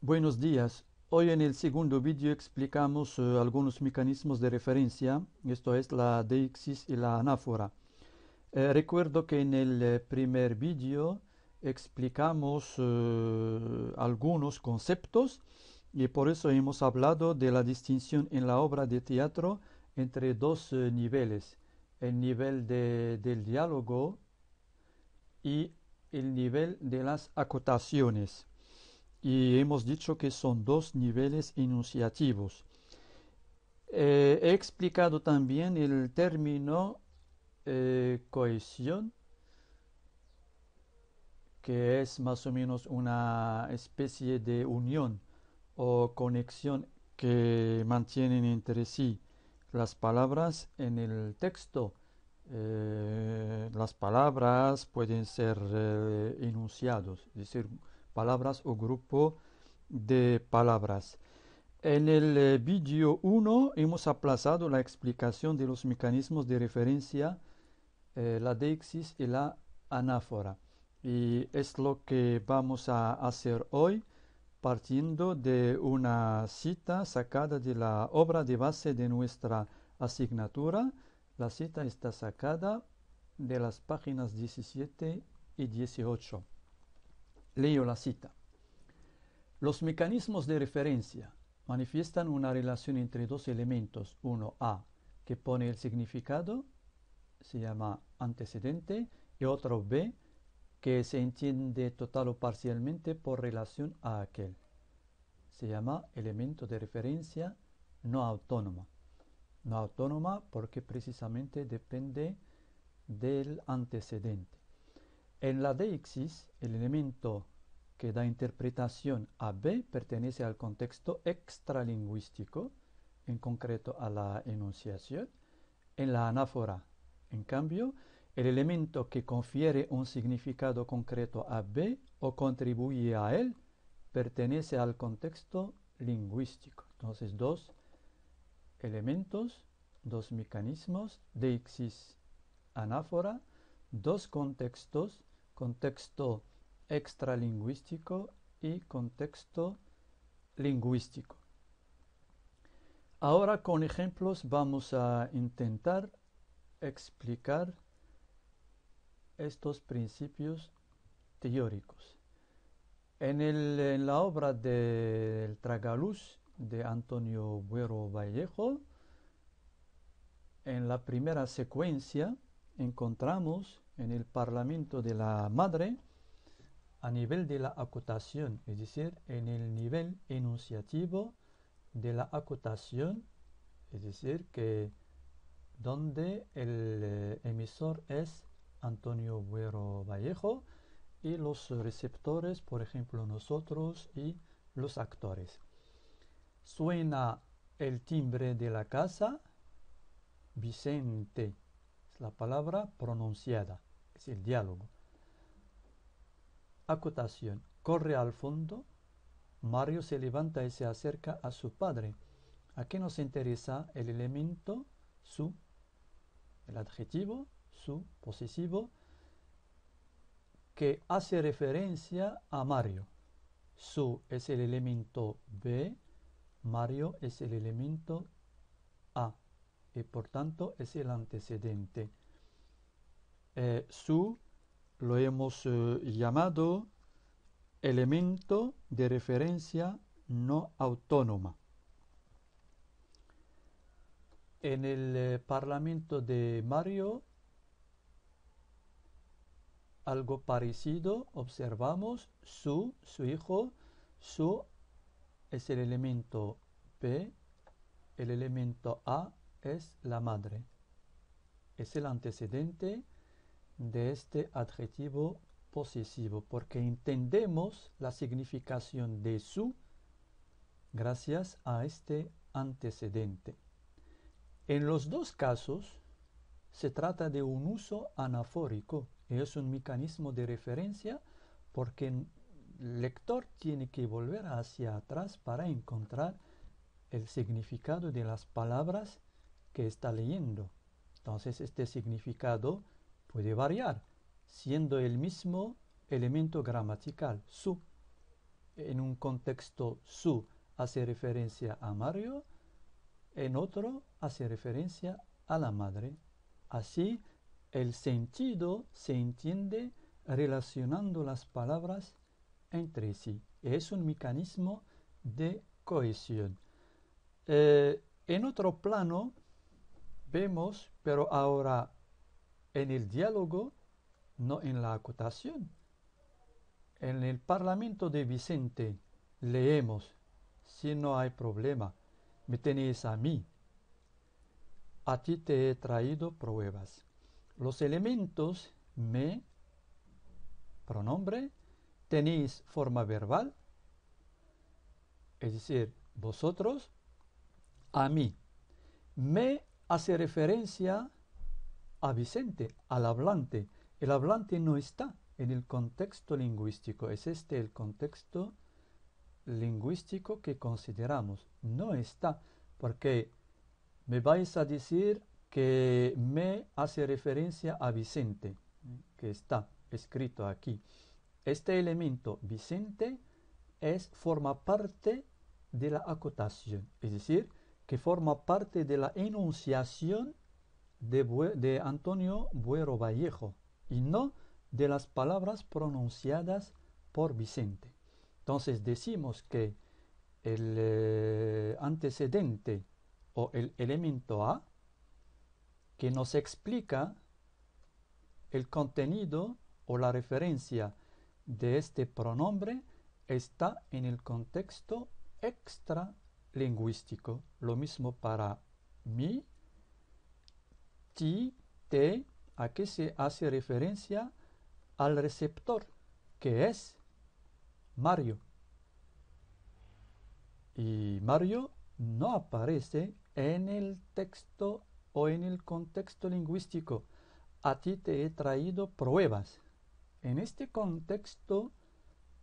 Buenos días. Hoy en el segundo vídeo explicamos eh, algunos mecanismos de referencia, esto es la deixis y la anáfora. Eh, recuerdo que en el eh, primer vídeo explicamos algunos conceptos y por eso hemos hablado de la distinción en la obra de teatro entre dos niveles, el nivel del diálogo y el nivel de las acotaciones y hemos dicho que son dos niveles enunciativos. Eh, he explicado también el término eh, cohesión, que es más o menos una especie de unión o conexión que mantienen entre sí las palabras en el texto. Eh, las palabras pueden ser enunciados, es decir, palabras o grupo de palabras. En el eh, vídeo 1 hemos aplazado la explicación de los mecanismos de referencia, eh, la deixis y la anáfora. Y es lo que vamos a hacer hoy partiendo de una cita sacada de la obra de base de nuestra asignatura. La cita está sacada de las páginas 17 y 18. Leo la cita. Los mecanismos de referencia manifiestan una relación entre dos elementos, uno A, que pone el significado, se llama antecedente, y otro B, que se entiende total o parcialmente por relación a aquel. Se llama elemento de referencia no autónoma. No autónoma porque precisamente depende del antecedente. En la deixis, el elemento que da interpretación a B pertenece al contexto extralingüístico, en concreto a la enunciación, en la anáfora. En cambio, el elemento que confiere un significado concreto a B o contribuye a él pertenece al contexto lingüístico. Entonces, dos elementos, dos mecanismos, deixis, anáfora, dos contextos contexto extralingüístico y contexto lingüístico. Ahora con ejemplos vamos a intentar explicar estos principios teóricos. En, la obra del de Tragaluz de Antonio Buero Vallejo, en la primera secuencia, encontramos en el Parlamento de la Madre a nivel de la acotación, es decir, en el nivel enunciativo de la acotación, es decir, que donde el eh, emisor es Antonio Buero Vallejo y los receptores, por ejemplo, nosotros y los actores. Suena el timbre de la casa, Vicente la palabra pronunciada, es el diálogo. Acotación. Corre al fondo. Mario se levanta y se acerca a su padre. ¿A qué nos interesa el elemento su, el adjetivo su posesivo, que hace referencia a Mario. Su es el elemento B, Mario es el elemento y por tanto es el antecedente. Eh, su lo hemos eh, llamado elemento de referencia no autónoma. En el eh, Parlamento de Mario, algo parecido, observamos su, su hijo, su es el elemento P, el elemento A es la madre. Es el antecedente de este adjetivo posesivo, porque entendemos la significación de su gracias a este antecedente. En los dos casos se trata de un uso anafórico, es un mecanismo de referencia porque el lector tiene que volver hacia atrás para encontrar el significado de las palabras que está leyendo. Entonces este significado puede variar, siendo el mismo elemento gramatical, su. En un contexto su hace referencia a Mario, en otro hace referencia a la madre. Así, el sentido se entiende relacionando las palabras entre sí. Es un mecanismo de cohesión. Eh, en otro plano, Vemos, pero ahora en el diálogo, no en la acotación. En el Parlamento de Vicente leemos, si no hay problema, me tenéis a mí. A ti te he traído pruebas. Los elementos me, pronombre, tenéis forma verbal, es decir, vosotros, a mí. Me hace referencia a Vicente, al hablante. El hablante no está en el contexto lingüístico, es este el contexto lingüístico que consideramos. No está, porque me vais a decir que me hace referencia a Vicente, que está escrito aquí. Este elemento Vicente es, forma parte de la acotación, es decir, que forma parte de la enunciación de, Antonio Buero Vallejo y no de las palabras pronunciadas por Vicente. Entonces decimos que el eh, antecedente o el elemento A que nos explica el contenido o la referencia de este pronombre está en el contexto extra lingüístico. Lo mismo para mi, ti, te, a que se hace referencia al receptor, que es Mario. Y Mario no aparece en el texto o en el contexto lingüístico. A ti te he traído pruebas. En este contexto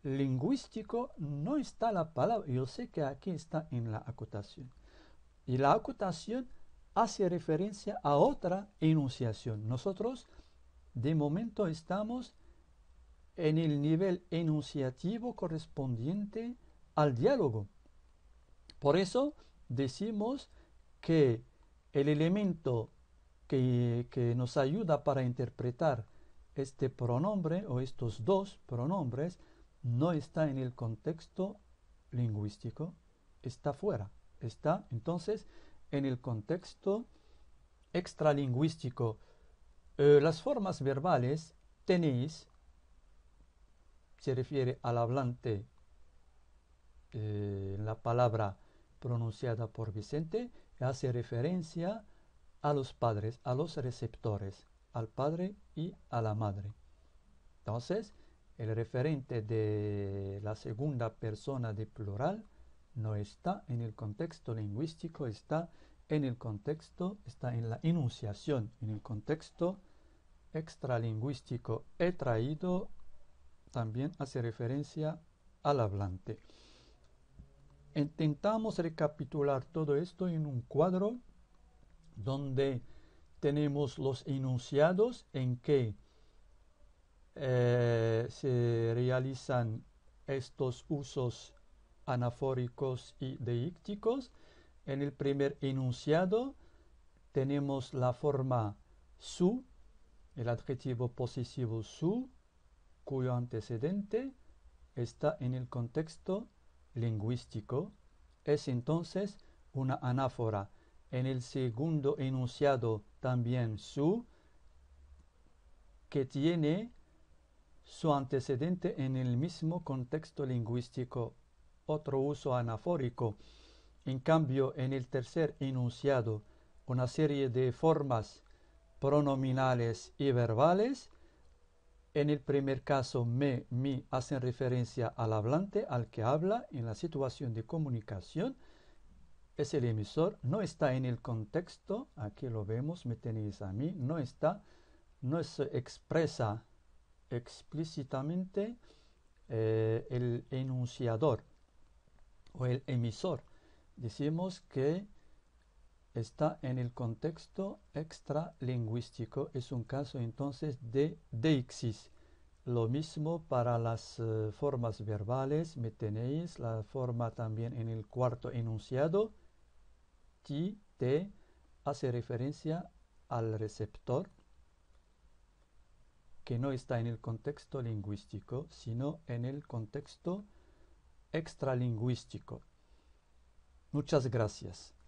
lingüístico no está la palabra. Yo sé que aquí está en la acotación. Y la acotación hace referencia a otra enunciación. Nosotros de momento estamos en el nivel enunciativo correspondiente al diálogo. Por eso decimos que el elemento que, que nos ayuda para interpretar este pronombre o estos dos pronombres no está en el contexto lingüístico, está fuera, está entonces en el contexto extralingüístico. Eh, las formas verbales tenéis se refiere al hablante eh, la palabra pronunciada por Vicente hace referencia a los padres, a los receptores, al padre y a la madre. Entonces, el referente de la segunda persona de plural no está en el contexto lingüístico, está en el contexto, está en la enunciación, en el contexto extralingüístico. He traído también hace referencia al hablante. Intentamos recapitular todo esto en un cuadro donde tenemos los enunciados en que eh, se realizan estos usos anafóricos y deícticos. En el primer enunciado tenemos la forma su, el adjetivo posesivo su, cuyo antecedente está en el contexto lingüístico. Es entonces una anáfora. En el segundo enunciado también su, que tiene su antecedente en el mismo contexto lingüístico, otro uso anafórico. En cambio, en el tercer enunciado, una serie de formas pronominales y verbales, en el primer caso, me, mi, hacen referencia al hablante, al que habla en la situación de comunicación. Es el emisor, no está en el contexto, aquí lo vemos, me tenéis a mí, no está, no se expresa explícitamente eh, el enunciador o el emisor. Decimos que está en el contexto extralingüístico. Es un caso entonces de deixis. Lo mismo para las eh, formas verbales, me tenéis la forma también en el cuarto enunciado. Ti, te, hace referencia al receptor que no está en el contexto lingüístico, sino en el contexto extralingüístico. Muchas gracias.